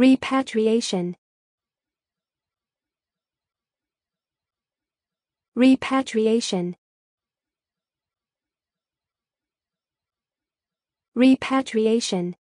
Repatriation Repatriation Repatriation